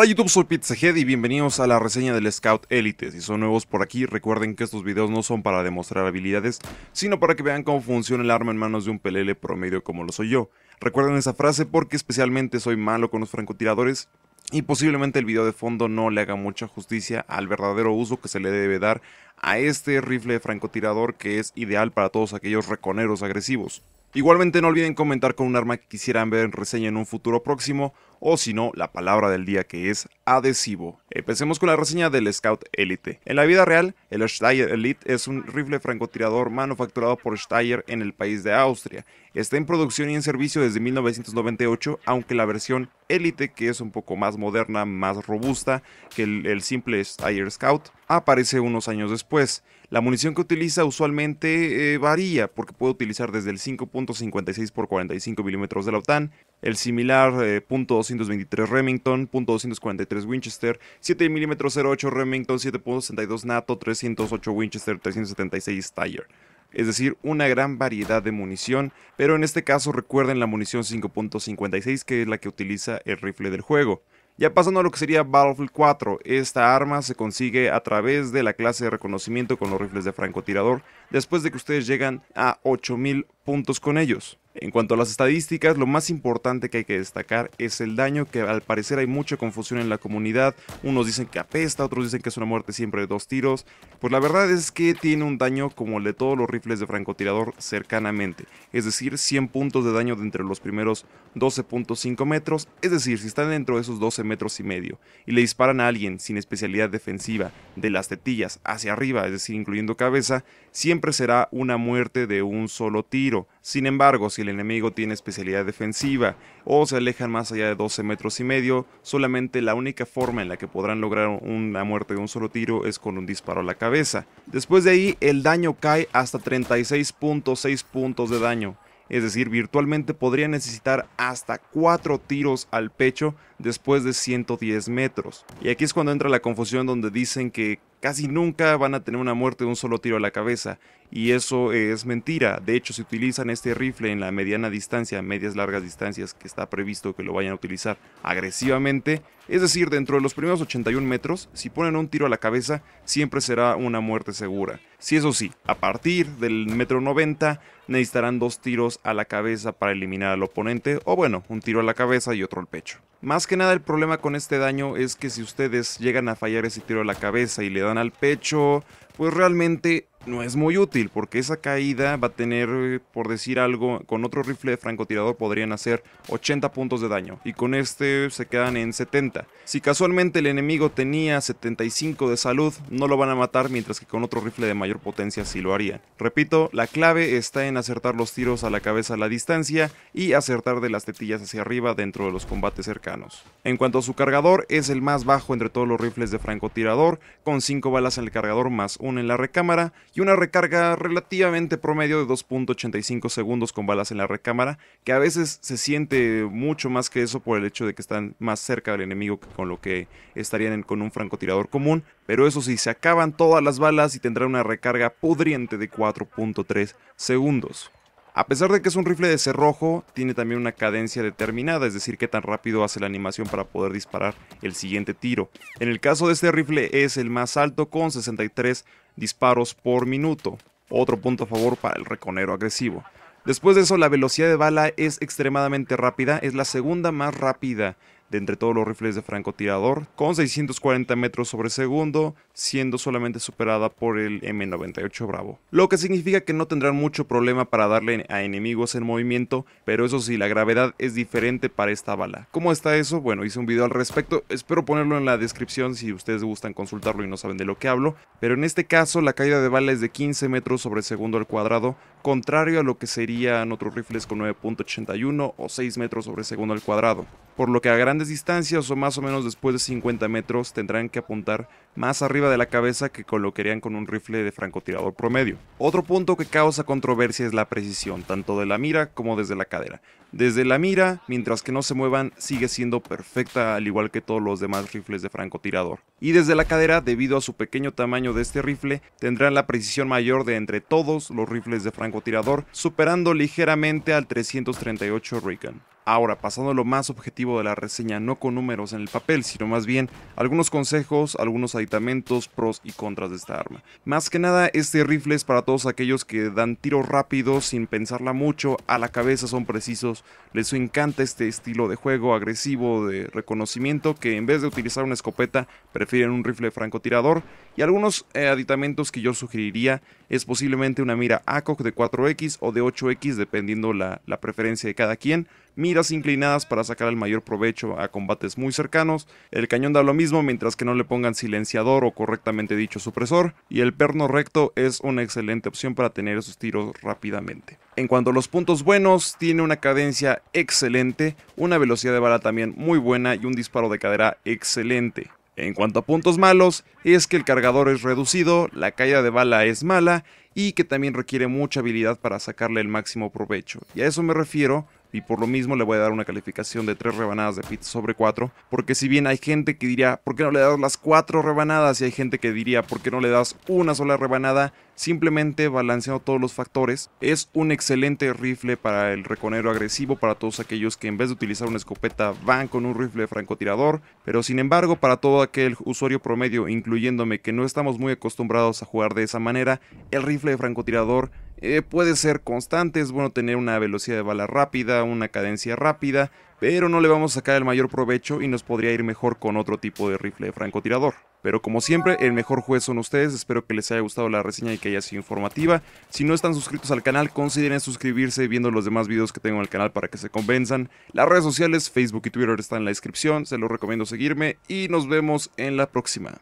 Hola YouTube, soy Head y bienvenidos a la reseña del Scout Elite. Si son nuevos por aquí, recuerden que estos videos no son para demostrar habilidades, sino para que vean cómo funciona el arma en manos de un pelele promedio como lo soy yo. Recuerden esa frase porque especialmente soy malo con los francotiradores y posiblemente el video de fondo no le haga mucha justicia al verdadero uso que se le debe dar a este rifle francotirador que es ideal para todos aquellos reconeros agresivos. Igualmente no olviden comentar con un arma que quisieran ver en reseña en un futuro próximo o si no, la palabra del día que es adhesivo. Empecemos con la reseña del Scout Elite. En la vida real, el Steyr Elite es un rifle francotirador manufacturado por Steyr en el país de Austria. Está en producción y en servicio desde 1998, aunque la versión Elite, que es un poco más moderna, más robusta que el, simple Steyr Scout, aparece unos años después. La munición que utiliza usualmente eh, varía porque puede utilizar desde el 5.56 x 45 milímetros de la OTAN, el similar .223 eh, Remington, .243 Winchester, 7 mm 08 Remington, 7.62 NATO, 308 Winchester, 376 Tiger. Es decir, una gran variedad de munición, pero en este caso recuerden la munición 5.56 que es la que utiliza el rifle del juego. Ya pasando a lo que sería Battlefield 4, esta arma se consigue a través de la clase de reconocimiento con los rifles de francotirador, después de que ustedes llegan a 8000 puntos con ellos. En cuanto a las estadísticas, lo más importante que hay que destacar es el daño, que al parecer hay mucha confusión en la comunidad. Unos dicen que apesta, otros dicen que es una muerte siempre de dos tiros. Pues la verdad es que tiene un daño como el de todos los rifles de francotirador cercanamente. Es decir, 100 puntos de daño de entre los primeros 12.5 metros. Es decir, si están dentro de esos 12 metros y medio y le disparan a alguien sin especialidad defensiva de las tetillas hacia arriba, es decir, incluyendo cabeza, siempre será una muerte de un solo tiro sin embargo, si el enemigo tiene especialidad defensiva o se alejan más allá de 12 metros y medio, solamente la única forma en la que podrán lograr una muerte de un solo tiro es con un disparo a la cabeza. Después de ahí, el daño cae hasta 36.6 puntos de daño. Es decir, virtualmente podría necesitar hasta 4 tiros al pecho después de 110 metros. Y aquí es cuando entra la confusión donde dicen que casi nunca van a tener una muerte de un solo tiro a la cabeza. Y eso es mentira. De hecho, si utilizan este rifle en la mediana distancia, medias largas distancias que está previsto que lo vayan a utilizar agresivamente, es decir, dentro de los primeros 81 metros, si ponen un tiro a la cabeza, siempre será una muerte segura. Si eso sí, a partir del metro 90 necesitarán dos tiros a la cabeza para eliminar al oponente, o bueno, un tiro a la cabeza y otro al pecho. Más que nada el problema con este daño es que si ustedes llegan a fallar ese tiro a la cabeza y le dan dan al pecho, pues realmente no es muy útil porque esa caída va a tener, por decir algo, con otro rifle de francotirador podrían hacer 80 puntos de daño y con este se quedan en 70. Si casualmente el enemigo tenía 75 de salud, no lo van a matar mientras que con otro rifle de mayor potencia sí lo harían. Repito, la clave está en acertar los tiros a la cabeza a la distancia y acertar de las tetillas hacia arriba dentro de los combates cercanos. En cuanto a su cargador, es el más bajo entre todos los rifles de francotirador, con 5 balas en el cargador más 1 en la recámara y una recarga relativamente promedio de 2.85 segundos con balas en la recámara, que a veces se siente mucho más que eso por el hecho de que están más cerca del enemigo que con lo que estarían con un francotirador común, pero eso sí, se acaban todas las balas y tendrán una recarga pudriente de 4.3 segundos. A pesar de que es un rifle de cerrojo, tiene también una cadencia determinada, es decir, qué tan rápido hace la animación para poder disparar el siguiente tiro. En el caso de este rifle es el más alto con 63 disparos por minuto, otro punto a favor para el reconero agresivo. Después de eso, la velocidad de bala es extremadamente rápida, es la segunda más rápida de entre todos los rifles de francotirador, con 640 metros sobre segundo, siendo solamente superada por el M98 Bravo. Lo que significa que no tendrán mucho problema para darle a enemigos en movimiento, pero eso sí, la gravedad es diferente para esta bala. ¿Cómo está eso? Bueno, hice un video al respecto, espero ponerlo en la descripción si ustedes gustan consultarlo y no saben de lo que hablo, pero en este caso la caída de bala es de 15 metros sobre segundo al cuadrado, contrario a lo que serían otros rifles con 9.81 o 6 metros sobre segundo al cuadrado, por lo que a grandes distancias o más o menos después de 50 metros tendrán que apuntar más arriba de la cabeza que colocarían con un rifle de francotirador promedio. Otro punto que causa controversia es la precisión, tanto de la mira como desde la cadera. Desde la mira, mientras que no se muevan, sigue siendo perfecta al igual que todos los demás rifles de francotirador. Y desde la cadera, debido a su pequeño tamaño de este rifle, tendrán la precisión mayor de entre todos los rifles de francotirador, superando ligeramente al 338 Rican. Ahora, pasando a lo más objetivo de la reseña, no con números en el papel, sino más bien algunos consejos, algunos aditamentos, pros y contras de esta arma. Más que nada, este rifle es para todos aquellos que dan tiros rápidos sin pensarla mucho, a la cabeza son precisos, les encanta este estilo de juego agresivo de reconocimiento que en vez de utilizar una escopeta prefieren un rifle francotirador y algunos eh, aditamentos que yo sugeriría es posiblemente una mira ACOG de 4X o de 8X dependiendo la, la preferencia de cada quien miras inclinadas para sacar el mayor provecho a combates muy cercanos, el cañón da lo mismo mientras que no le pongan silenciador o correctamente dicho supresor, y el perno recto es una excelente opción para tener esos tiros rápidamente. En cuanto a los puntos buenos, tiene una cadencia excelente, una velocidad de bala también muy buena y un disparo de cadera excelente. En cuanto a puntos malos, es que el cargador es reducido, la caída de bala es mala y que también requiere mucha habilidad para sacarle el máximo provecho. Y a eso me refiero y por lo mismo le voy a dar una calificación de 3 rebanadas de pit sobre 4, porque si bien hay gente que diría, ¿por qué no le das las 4 rebanadas? Y hay gente que diría, ¿por qué no le das una sola rebanada? Simplemente balanceando todos los factores, es un excelente rifle para el reconero agresivo, para todos aquellos que en vez de utilizar una escopeta van con un rifle francotirador, pero sin embargo para todo aquel usuario promedio, incluyéndome que no estamos muy acostumbrados a jugar de esa manera, el rifle de francotirador eh, puede ser constante, es bueno tener una velocidad de bala rápida, una cadencia rápida, pero no le vamos a sacar el mayor provecho y nos podría ir mejor con otro tipo de rifle de francotirador. Pero como siempre, el mejor juez son ustedes, espero que les haya gustado la reseña y que haya sido informativa. Si no están suscritos al canal, consideren suscribirse viendo los demás videos que tengo en el canal para que se convenzan. Las redes sociales, Facebook y Twitter están en la descripción, se los recomiendo seguirme y nos vemos en la próxima.